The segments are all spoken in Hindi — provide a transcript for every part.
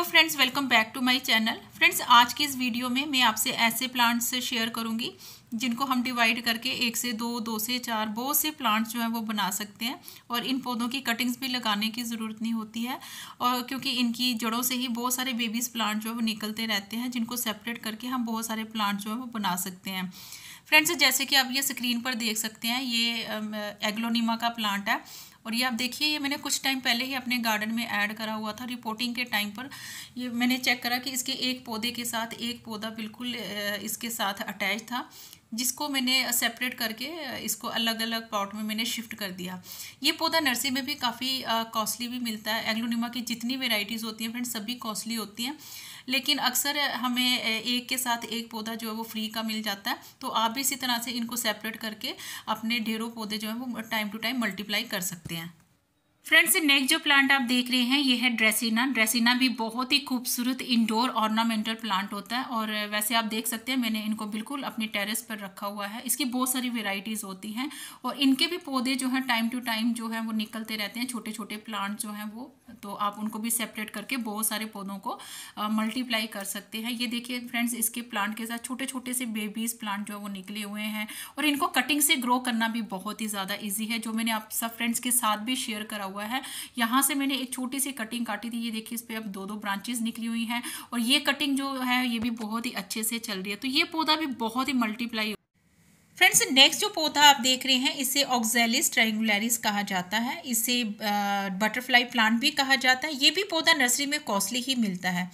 hello friends welcome back to my channel friends आज की इस वीडियो में मैं आपसे ऐसे प्लांट्स से शेयर करूंगी जिनको हम डिवाइड करके एक से दो दो से चार बहुत से प्लांट्स जो हैं वो बना सकते हैं और इन पौधों की कटिंग्स भी लगाने की ज़रूरत नहीं होती है और क्योंकि इनकी जड़ों से ही बहुत सारे बेबीज प्लांट जो है वो निकलते रहते हैं जिनको सेपरेट करके हम बहुत सारे प्लांट जो है वो बना सकते हैं फ्रेंड्स जैसे कि आप ये स्क्रीन पर देख सकते हैं ये एग्लोनीमा का प्लांट है और ये आप देखिए ये मैंने कुछ टाइम पहले ही अपने गार्डन में ऐड करा हुआ था रिपोर्टिंग के टाइम पर ये मैंने चेक करा कि इसके एक पौधे के साथ एक पौधा बिल्कुल इसके साथ अटैच था जिसको मैंने सेपरेट करके इसको अलग अलग पॉट में मैंने शिफ्ट कर दिया ये पौधा नर्सरी में भी काफ़ी कॉस्टली भी मिलता है एग्लोनिमा की जितनी वेराइटीज़ होती हैं फ्रेंड सभी कॉस्टली होती हैं लेकिन अक्सर हमें एक के साथ एक पौधा जो है वो फ्री का मिल जाता है तो आप भी इसी तरह से इनको सेपरेट करके अपने ढेरों पौधे जो है वो टाइम टू टाइम मल्टीप्लाई कर सकते हैं फ्रेंड्स नेक्स्ट जो प्लांट आप देख रहे हैं ये है ड्रेसिना ड्रेसिना भी बहुत ही खूबसूरत इंडोर ऑर्नामेंटल प्लांट होता है और वैसे आप देख सकते हैं मैंने इनको बिल्कुल अपने टेरेस पर रखा हुआ है इसकी बहुत सारी वेराइटीज़ होती हैं और इनके भी पौधे जो हैं टाइम टू टाइम जो है वो निकलते रहते हैं छोटे छोटे प्लांट जो हैं वो तो आप उनको भी सेपरेट करके बहुत सारे पौधों को मल्टीप्लाई कर सकते हैं ये देखिए फ्रेंड्स इसके प्लांट के साथ छोटे छोटे से बेबीज़ प्लांट जो है वो निकले हुए हैं और इनको कटिंग से ग्रो करना भी बहुत ही ज़्यादा ईजी है जो मैंने आप सब फ्रेंड्स के साथ भी शेयर करा हुआ हुआ है यहाँ से मैंने एक छोटी सी कटिंग काटी थी ये देखिए इस पर अब दो दो ब्रांचेज निकली हुई हैं और ये कटिंग जो है ये भी बहुत ही अच्छे से चल रही है तो ये पौधा भी बहुत ही मल्टीप्लाई फ्रेंड्स नेक्स्ट जो पौधा आप देख रहे हैं इसे ऑक्जेलिस ट्रेंगुलरिस कहा जाता है इसे बटरफ्लाई प्लांट भी कहा जाता है ये भी पौधा नर्सरी में कॉस्टली ही मिलता है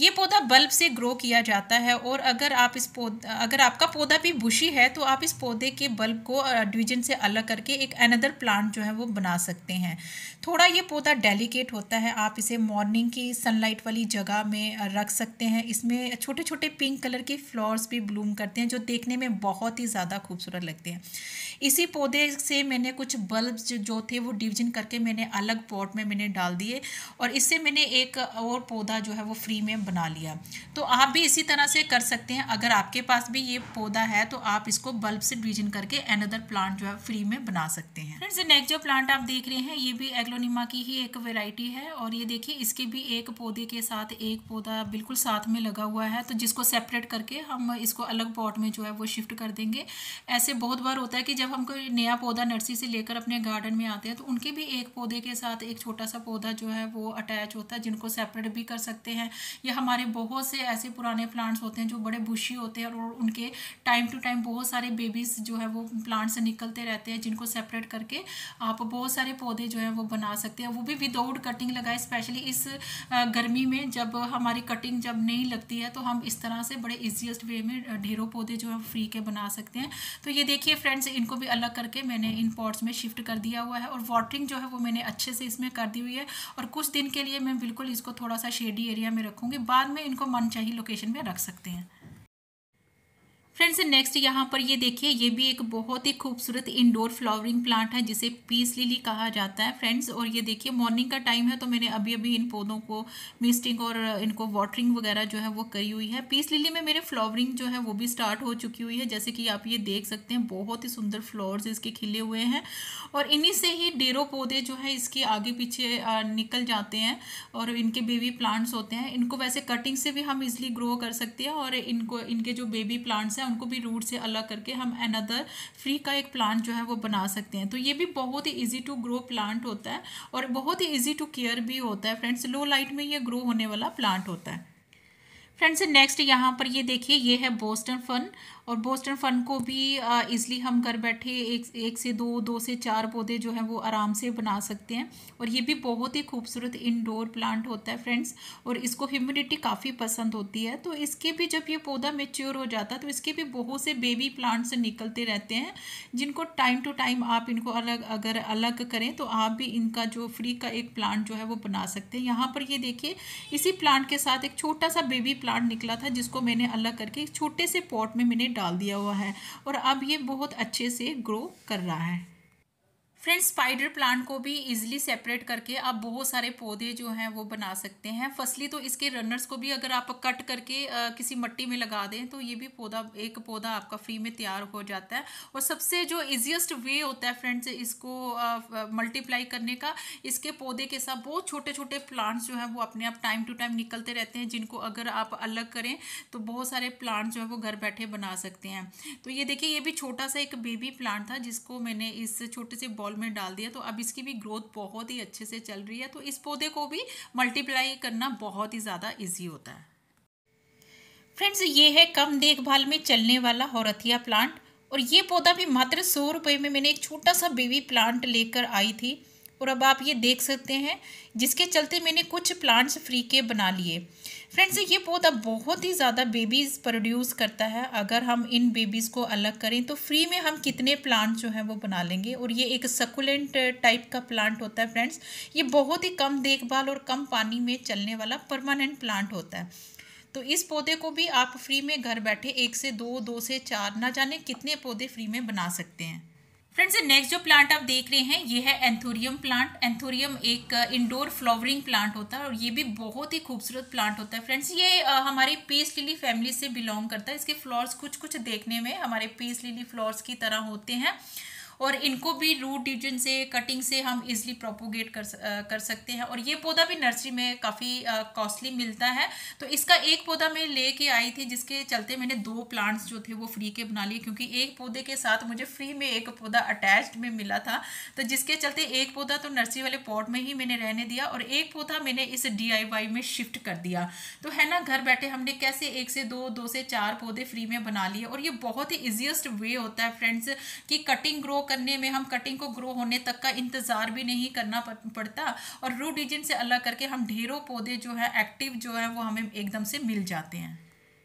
ये पौधा बल्ब से ग्रो किया जाता है और अगर आप इस पौधा अगर आपका पौधा भी बुशी है तो आप इस पौधे के बल्ब को डिवीजन से अलग करके एक अनदर प्लांट जो है वो बना सकते हैं थोड़ा ये पौधा डेलिकेट होता है आप इसे मॉर्निंग की सनलाइट वाली जगह में रख सकते हैं इसमें छोटे छोटे पिंक कलर के फ्लावर्स भी ब्लूम करते हैं जो देखने में बहुत ही ज़्यादा खूबसूरत लगते हैं इसी पौधे से मैंने कुछ बल्ब जो थे वो डिवीजन करके मैंने अलग पॉट में मैंने डाल दिए और इससे मैंने एक और पौधा जो है वो फ्री में बना लिया तो आप भी इसी तरह से कर सकते हैं अगर आपके पास भी ये पौधा है तो आप इसको बल्ब से डिवीजन करके अनदर प्लांट जो है फ्री में बना सकते हैं फ्रेंड्स नेक्स्ट जो प्लांट आप देख रहे हैं ये भी एग्लोनिमा की ही एक वेराइटी है और ये देखिए इसके भी एक पौधे के साथ एक पौधा बिल्कुल साथ में लगा हुआ है तो जिसको सेपरेट करके हम इसको अलग पॉट में जो है वो शिफ्ट कर देंगे ऐसे बहुत बार होता है कि जब हम कोई नया पौधा नर्सरी से लेकर अपने गार्डन में आते हैं तो उनके भी एक पौधे के साथ एक छोटा सा पौधा जो है वो अटैच होता है जिनको सेपरेट भी कर सकते हैं या हमारे बहुत से ऐसे पुराने प्लांट्स होते हैं जो बड़े बुशी होते हैं और उनके टाइम टू टाइम बहुत सारे बेबीज़ जो है वो प्लांट से निकलते रहते हैं जिनको सेपरेट करके आप बहुत सारे पौधे जो है वो बना सकते हैं वो भी विदाउट कटिंग लगाए स्पेशली इस गर्मी में जब हमारी कटिंग जब नहीं लगती है तो हम इस तरह से बड़े ईजिएस्ट वे में ढेरों पौधे जो है फ्री के बना सकते हैं तो ये देखिए फ्रेंड्स इनको भी अलग करके मैंने इन पॉट्स में शिफ्ट कर दिया हुआ है और वाटरिंग जो है वो मैंने अच्छे से इसमें कर दी हुई है और कुछ दिन के लिए मैं बिल्कुल इसको थोड़ा सा शेडी एरिया में रखूँगी बाद में इनको मनचाही लोकेशन पे रख सकते हैं फ्रेंड्स नेक्स्ट यहाँ पर ये देखिए ये भी एक बहुत ही खूबसूरत इंडोर फ्लावरिंग प्लांट है जिसे पीस लिली कहा जाता है फ्रेंड्स और ये देखिए मॉर्निंग का टाइम है तो मैंने अभी अभी इन पौधों को मिस्टिंग और इनको वाटरिंग वगैरह जो है वो करी हुई है पीस लिली में मेरे फ्लावरिंग जो है वो भी स्टार्ट हो चुकी हुई है जैसे कि आप ये देख सकते हैं बहुत ही सुंदर फ्लावर्स इसके खिले हुए हैं और इन्हीं से ही डेरो पौधे जो है इसके आगे पीछे निकल जाते हैं और इनके बेबी प्लांट्स होते हैं इनको वैसे कटिंग से भी हम इजली ग्रो कर सकते हैं और इनको इनके जो बेबी प्लांट्स हैं हैं उनको भी रूट से अलग करके हम अनदर फ्री का एक प्लांट जो है वो बना सकते हैं तो ये भी बहुत ही ईजी टू ग्रो प्लांट होता है और बहुत ही ईजी टू केयर भी होता है फ्रेंड्स लो लाइट में ये ग्रो होने वाला प्लांट होता है फ्रेंड्स नेक्स्ट यहाँ पर ये देखिए ये है बोस्टन फन और बोस्टन फन को भी ईजिली हम घर बैठे एक एक से दो दो से चार पौधे जो हैं वो आराम से बना सकते हैं और ये भी बहुत ही खूबसूरत इनडोर प्लांट होता है फ्रेंड्स और इसको ह्यूमिडिटी काफ़ी पसंद होती है तो इसके भी जब ये पौधा मेच्योर हो जाता है तो इसके भी बहुत से बेबी प्लांट्स निकलते रहते हैं जिनको टाइम टू टाइम आप इनको अलग अगर अलग करें तो आप भी इनका जो फ्री का एक प्लांट जो है वो बना सकते हैं यहाँ पर ये देखिए इसी प्लांट के साथ एक छोटा सा बेबी प्लांट निकला था जिसको मैंने अलग करके छोटे से पॉट में मैंने डाल दिया हुआ है और अब ये बहुत अच्छे से ग्रो कर रहा है फ्रेंड्स स्पाइडर प्लांट को भी इजीली सेपरेट करके आप बहुत सारे पौधे जो हैं वो बना सकते हैं फसली तो इसके रनर्स को भी अगर आप कट करके आ, किसी मट्टी में लगा दें तो ये भी पौधा एक पौधा आपका फ्री में तैयार हो जाता है और सबसे जो इजीएस्ट वे होता है फ्रेंड्स इसको मल्टीप्लाई करने का इसके पौधे के साथ बहुत छोटे छोटे प्लांट्स जो हैं वो अपने आप टाइम टू टाइम निकलते रहते हैं जिनको अगर आप अलग करें तो बहुत सारे प्लांट जो है वो घर बैठे बना सकते हैं तो ये देखिए ये भी छोटा सा एक बेबी प्लांट था जिसको मैंने इस छोटे से बॉल सॉल में डाल दिया तो अब इसकी भी ग्रोथ बहुत ही अच्छे से चल रही है तो इस पौधे को भी मल्टीप्लाई करना बहुत ही ज़्यादा ईजी होता है फ्रेंड्स ये है कम देखभाल में चलने वाला हौरथिया प्लांट और ये पौधा भी मात्र सौ रुपये में मैंने एक छोटा सा बेबी प्लांट लेकर आई थी और अब आप ये देख सकते हैं जिसके चलते मैंने कुछ प्लांट्स फ्री के बना लिए फ्रेंड्स ये पौधा बहुत ही ज़्यादा बेबीज़ प्रोड्यूस करता है अगर हम इन बेबीज़ को अलग करें तो फ्री में हम कितने प्लांट जो हैं वो बना लेंगे और ये एक सकुलेंट टाइप का प्लांट होता है फ्रेंड्स ये बहुत ही कम देखभाल और कम पानी में चलने वाला परमानेंट प्लांट होता है तो इस पौधे को भी आप फ्री में घर बैठे एक से दो दो से चार ना जाने कितने पौधे फ्री में बना सकते हैं फ्रेंड्स नेक्स्ट जो प्लांट आप देख रहे हैं ये है एंथोरियम प्लांट एंथोरियम एक इंडोर फ्लावरिंग प्लांट होता है और ये भी बहुत ही खूबसूरत प्लांट होता है फ्रेंड्स ये uh, हमारे पीस लिली फैमिली से बिलोंग करता है इसके फ्लावर्स कुछ कुछ देखने में हमारे पीस लिली फ्लावर्स की तरह होते हैं और इनको भी रूट डिजन से कटिंग से हम इजली प्रोपोगेट कर कर सकते हैं और ये पौधा भी नर्सरी में काफ़ी कॉस्टली मिलता है तो इसका एक पौधा मैं ले के आई थी जिसके चलते मैंने दो प्लांट्स जो थे वो फ्री के बना लिए क्योंकि एक पौधे के साथ मुझे फ्री में एक पौधा अटैच्ड में मिला था तो जिसके चलते एक पौधा तो नर्सरी वाले पॉट में ही मैंने रहने दिया और एक पौधा मैंने इस डी में शिफ्ट कर दिया तो है ना घर बैठे हमने कैसे एक से दो दो से चार पौधे फ्री में बना लिए और ये बहुत ही ईजिएस्ट वे होता है फ्रेंड्स कि कटिंग ग्रो करने में हम कटिंग को ग्रो होने तक का इंतज़ार भी नहीं करना पड़ता और रूट रीजन से अलग करके हम ढेरों पौधे जो है एक्टिव जो है वो हमें एकदम से मिल जाते हैं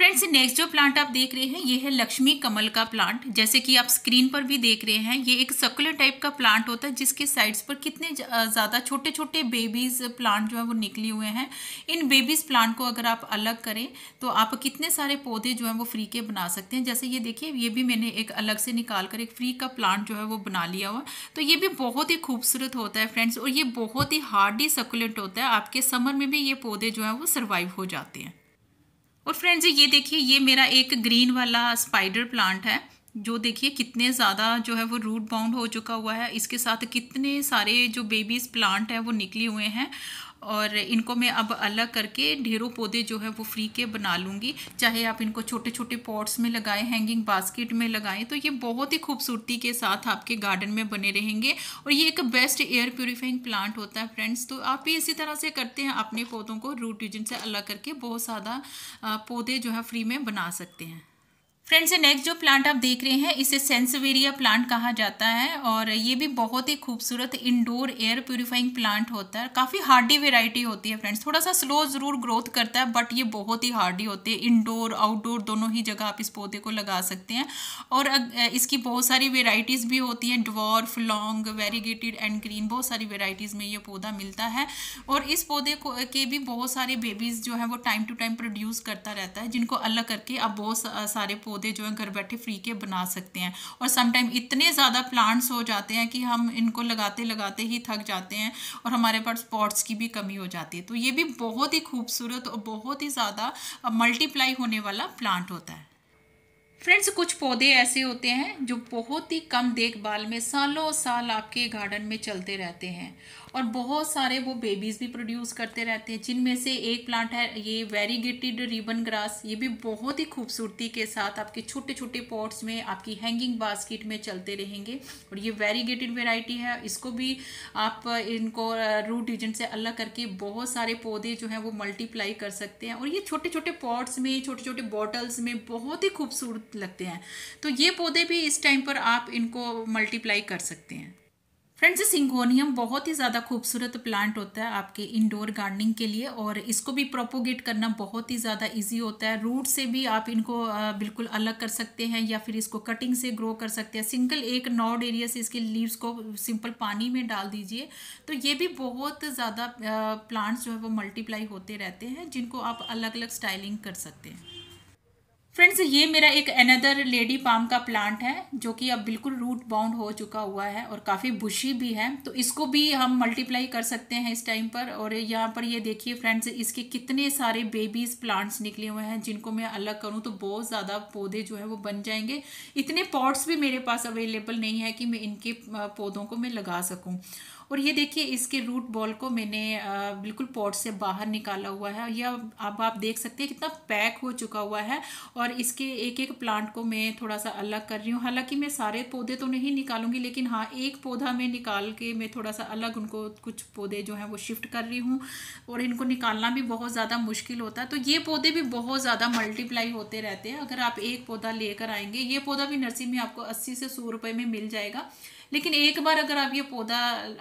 फ्रेंड्स नेक्स्ट जो प्लांट आप देख रहे हैं ये है लक्ष्मी कमल का प्लांट जैसे कि आप स्क्रीन पर भी देख रहे हैं ये एक सर्कुलर टाइप का प्लांट होता है जिसके साइड्स पर कितने ज़्यादा छोटे छोटे बेबीज़ प्लांट जो है वो निकले हुए हैं इन बेबीज़ प्लांट को अगर आप अलग करें तो आप कितने सारे पौधे जो हैं वो फ्री के बना सकते हैं जैसे ये देखिए ये भी मैंने एक अलग से निकाल कर एक फ्री का प्लांट जो है वो बना लिया हुआ तो ये भी बहुत ही खूबसूरत होता है फ्रेंड्स और ये बहुत ही हार्डी सर्कुलेंट होता है आपके समर में भी ये पौधे जो हैं वो सर्वाइव हो जाते हैं और फ्रेंड्स ये देखिए ये मेरा एक ग्रीन वाला स्पाइडर प्लांट है जो देखिए कितने ज़्यादा जो है वो रूट बाउंड हो चुका हुआ है इसके साथ कितने सारे जो बेबीज़ प्लांट हैं वो निकले हुए हैं और इनको मैं अब अलग करके ढेरों पौधे जो है वो फ्री के बना लूँगी चाहे आप इनको छोटे छोटे पॉट्स में लगाएं हैंगिंग बास्केट में लगाएं तो ये बहुत ही खूबसूरती के साथ आपके गार्डन में बने रहेंगे और ये एक बेस्ट एयर प्योरीफाइंग प्लांट होता है फ्रेंड्स तो आप भी इसी तरह से करते हैं अपने पौधों को रूट यूजन से अलग करके बहुत ज़्यादा पौधे जो है फ्री में बना सकते हैं फ्रेंड्स नेक्स्ट जो प्लांट आप देख रहे हैं इसे सेंसवेरिया प्लांट कहा जाता है और ये भी बहुत ही खूबसूरत इंडोर एयर प्योरीफाइंग प्लांट होता है काफ़ी हार्डी वेराइटी होती है फ्रेंड्स थोड़ा सा स्लो ज़रूर ग्रोथ करता है बट ये बहुत ही हार्डी होती है इंडोर आउटडोर दोनों ही जगह आप इस पौधे को लगा सकते हैं और इसकी बहुत सारी वेराइटीज़ भी होती हैं dwarf long variegated and green बहुत सारी वेराइटीज़ में ये पौधा मिलता है और इस पौधे को के भी बहुत सारे बेबीज़ जो है वो टाइम टू टाइम प्रोड्यूस करता रहता है जिनको अलग करके आप बहुत सारे पौधे पौधे जो हैं घर बैठे फ्री के बना सकते हैं और समटाइम इतने ज़्यादा प्लांट्स हो जाते हैं कि हम इनको लगाते लगाते ही थक जाते हैं और हमारे पास पॉट्स की भी कमी हो जाती है तो ये भी बहुत ही खूबसूरत और बहुत ही ज़्यादा मल्टीप्लाई होने वाला प्लांट होता है फ्रेंड्स कुछ पौधे ऐसे होते हैं जो बहुत ही कम देखभाल में सालों साल आपके गार्डन में चलते रहते हैं और बहुत सारे वो बेबीज़ भी प्रोड्यूस करते रहते हैं जिनमें से एक प्लांट है ये वेरीगेटेड रिबन ग्रास ये भी बहुत ही खूबसूरती के साथ आपके छोटे छोटे पॉट्स में आपकी हैंगिंग बास्केट में चलते रहेंगे और ये वेरीगेटेड वेराइटी है इसको भी आप इनको रूट रीजन से अलग करके बहुत सारे पौधे जो हैं वो मल्टीप्लाई कर सकते हैं और ये छोटे छोटे पॉट्स में छोटे छोटे बॉटल्स में बहुत ही खूबसूरत लगते हैं तो ये पौधे भी इस टाइम पर आप इनको मल्टीप्लाई कर सकते हैं फ्रेंड्स सिंगोनियम बहुत ही ज़्यादा खूबसूरत प्लांट होता है आपके इंडोर गार्डनिंग के लिए और इसको भी प्रोपोगेट करना बहुत ही ज़्यादा इजी होता है रूट से भी आप इनको बिल्कुल अलग कर सकते हैं या फिर इसको कटिंग से ग्रो कर सकते हैं सिंगल एक नॉड एरिया से इसके लीव्स को सिंपल पानी में डाल दीजिए तो ये भी बहुत ज़्यादा प्लांट्स जो है वो मल्टीप्लाई होते रहते हैं जिनको आप अलग अलग स्टाइलिंग कर सकते हैं फ्रेंड्स ये मेरा एक अनदर लेडी पाम का प्लांट है जो कि अब बिल्कुल रूट बाउंड हो चुका हुआ है और काफ़ी बुशी भी है तो इसको भी हम मल्टीप्लाई कर सकते हैं इस टाइम पर और यहाँ पर ये देखिए फ्रेंड्स इसके कितने सारे बेबीज प्लांट्स निकले हुए हैं जिनको मैं अलग करूँ तो बहुत ज़्यादा पौधे जो है वो बन जाएंगे इतने पॉट्स भी मेरे पास अवेलेबल नहीं है कि मैं इनके पौधों को मैं लगा सकूँ और ये देखिए इसके रूट बॉल को मैंने बिल्कुल पॉट से बाहर निकाला हुआ है यह अब आप देख सकते हैं कितना पैक हो चुका हुआ है और इसके एक एक प्लांट को मैं थोड़ा सा अलग कर रही हूँ हालांकि मैं सारे पौधे तो नहीं निकालूंगी लेकिन हाँ एक पौधा मैं निकाल के मैं थोड़ा सा अलग उनको कुछ पौधे जो हैं वो शिफ्ट कर रही हूँ और इनको निकालना भी बहुत ज़्यादा मुश्किल होता है तो ये पौधे भी बहुत ज़्यादा मल्टीप्लाई होते रहते हैं अगर आप एक पौधा लेकर आएंगे ये पौधा भी नर्सरी में आपको अस्सी से सौ रुपये में मिल जाएगा लेकिन एक बार अगर आप ये पौधा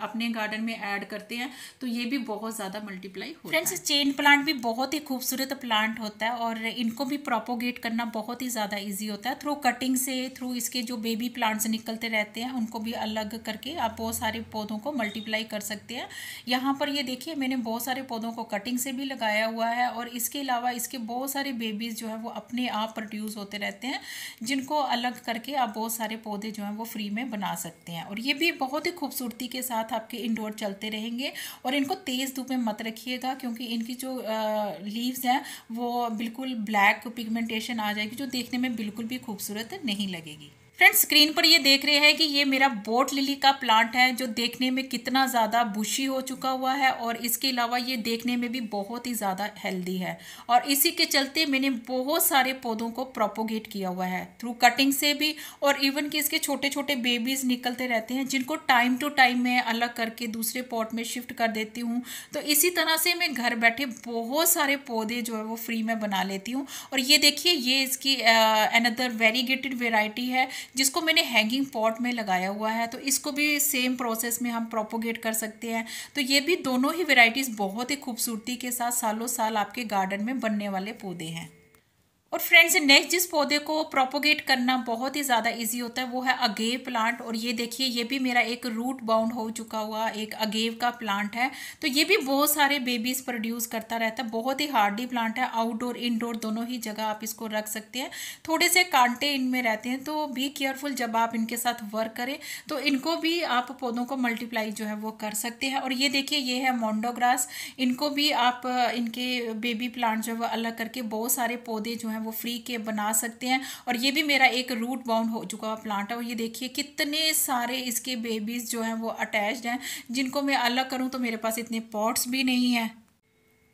अपने गार्डन में ऐड करते हैं तो ये भी बहुत ज़्यादा मल्टीप्लाई होता फ्रेंड्स चेन प्लांट भी बहुत ही खूबसूरत प्लांट होता है और इनको भी प्रोपोगेट करना बहुत ही ज़्यादा ईजी होता है थ्रू कटिंग से थ्रू इसके जो बेबी प्लांट्स निकलते रहते हैं उनको भी अलग करके आप बहुत सारे पौधों को मल्टीप्लाई कर सकते हैं यहाँ पर ये देखिए मैंने बहुत सारे पौधों को कटिंग से भी लगाया हुआ है और इसके अलावा इसके बहुत सारे बेबीज़ जो है वो अपने आप प्रोड्यूस होते रहते हैं जिनको अलग करके आप बहुत सारे पौधे जो हैं वो फ्री में बना सकते हैं हैं और ये भी बहुत ही खूबसूरती के साथ आपके इंडोर चलते रहेंगे और इनको तेज़ धूप में मत रखिएगा क्योंकि इनकी जो लीव्स हैं वो बिल्कुल ब्लैक पिगमेंटेशन आ जाएगी जो देखने में बिल्कुल भी खूबसूरत नहीं लगेगी फ्रेंड्स स्क्रीन पर ये देख रहे हैं कि ये मेरा बोट लिली का प्लांट है जो देखने में कितना ज़्यादा बुशी हो चुका हुआ है और इसके अलावा ये देखने में भी बहुत ही ज़्यादा हेल्दी है और इसी के चलते मैंने बहुत सारे पौधों को प्रोपोगेट किया हुआ है थ्रू कटिंग से भी और इवन कि इसके छोटे छोटे बेबीज़ निकलते रहते हैं जिनको टाइम टू टाइम मैं अलग करके दूसरे पॉट में शिफ्ट कर देती हूँ तो इसी तरह से मैं घर बैठे बहुत सारे पौधे जो है वो फ्री में बना लेती हूँ और ये देखिए ये इसकी अनदर वेरीगेटेड वेराइटी है जिसको मैंने हैंगिंग पॉट में लगाया हुआ है तो इसको भी सेम प्रोसेस में हम प्रोपोगेट कर सकते हैं तो ये भी दोनों ही वेराइटीज़ बहुत ही खूबसूरती के साथ सालों साल आपके गार्डन में बनने वाले पौधे हैं और फ्रेंड्स नेक्स्ट जिस पौधे को प्रोपोगेट करना बहुत ही ज़्यादा इजी होता है वो है अगेव प्लांट और ये देखिए ये भी मेरा एक रूट बाउंड हो चुका हुआ एक अगेव का प्लांट है तो ये भी बहुत सारे बेबीज़ प्रोड्यूस करता रहता है बहुत ही हार्डी प्लांट है आउटडोर इनडोर दोनों ही जगह आप इसको रख सकते हैं थोड़े से कांटे इनमें रहते हैं तो बी केयरफुल जब आप इनके साथ वर्क करें तो इनको भी आप पौधों को मल्टीप्लाई जो है वो कर सकते हैं और ये देखिए ये है मोन्डोग्रास इनको भी आप इनके बेबी प्लांट जो है वो अलग करके बहुत सारे पौधे जो हैं हैं वो फ्री के बना सकते हैं और ये भी मेरा एक रूट बाउंड हो चुका प्लांट है और ये देखिए कितने सारे इसके बेबीज़ जो हैं वो अटैच्ड हैं जिनको मैं अलग करूँ तो मेरे पास इतने पॉट्स भी नहीं हैं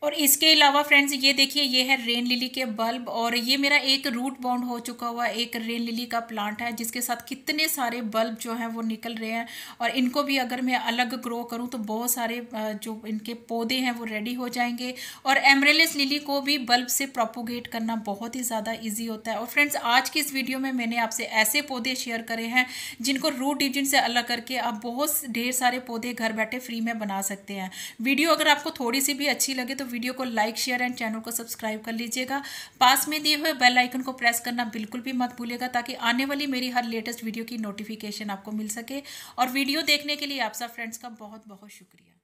और इसके अलावा फ्रेंड्स ये देखिए ये है रेन लिली के बल्ब और ये मेरा एक रूट बाउंड हो चुका हुआ एक रेन लिली का प्लांट है जिसके साथ कितने सारे बल्ब जो हैं वो निकल रहे हैं और इनको भी अगर मैं अलग ग्रो करूं तो बहुत सारे जो इनके पौधे हैं वो रेडी हो जाएंगे और एमरेलिस लिली को भी बल्ब से प्रोपोगेट करना बहुत ही ज़्यादा ईजी होता है और फ्रेंड्स आज की इस वीडियो में मैंने आपसे ऐसे पौधे शेयर करे हैं जिनको रूट डिजिन से अलग करके आप बहुत ढेर सारे पौधे घर बैठे फ्री में बना सकते हैं वीडियो अगर आपको थोड़ी सी भी अच्छी लगे तो वीडियो को लाइक शेयर एंड चैनल को सब्सक्राइब कर लीजिएगा पास में दिए हुए बेल आइकन को प्रेस करना बिल्कुल भी मत भूलेगा ताकि आने वाली मेरी हर लेटेस्ट वीडियो की नोटिफिकेशन आपको मिल सके और वीडियो देखने के लिए आप सब फ्रेंड्स का बहुत बहुत शुक्रिया